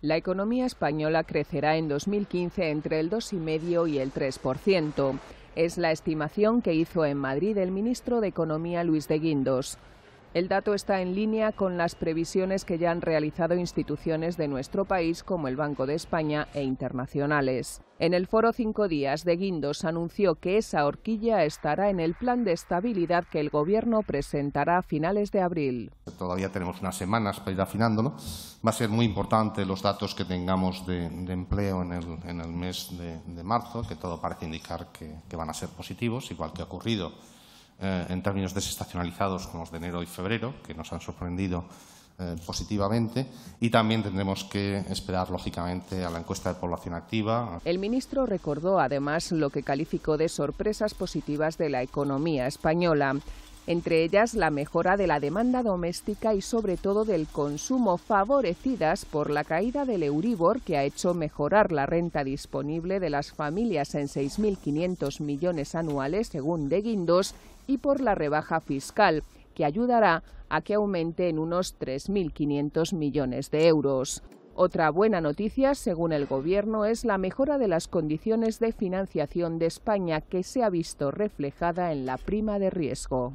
La economía española crecerá en 2015 entre el 2,5 y el 3%. Es la estimación que hizo en Madrid el ministro de Economía Luis de Guindos. El dato está en línea con las previsiones que ya han realizado instituciones de nuestro país como el Banco de España e internacionales. En el foro Cinco Días de Guindos anunció que esa horquilla estará en el plan de estabilidad que el Gobierno presentará a finales de abril. Todavía tenemos unas semanas para ir afinándolo. Va a ser muy importante los datos que tengamos de, empleo en el, mes de, marzo, que todo parece indicar que van a ser positivos, igual que ha ocurrido eh, en términos desestacionalizados como los de enero y febrero, que nos han sorprendido eh, positivamente y también tendremos que esperar, lógicamente, a la encuesta de población activa. El ministro recordó, además, lo que calificó de sorpresas positivas de la economía española entre ellas la mejora de la demanda doméstica y sobre todo del consumo, favorecidas por la caída del Euribor, que ha hecho mejorar la renta disponible de las familias en 6.500 millones anuales, según De Guindos, y por la rebaja fiscal, que ayudará a que aumente en unos 3.500 millones de euros. Otra buena noticia, según el Gobierno, es la mejora de las condiciones de financiación de España, que se ha visto reflejada en la prima de riesgo.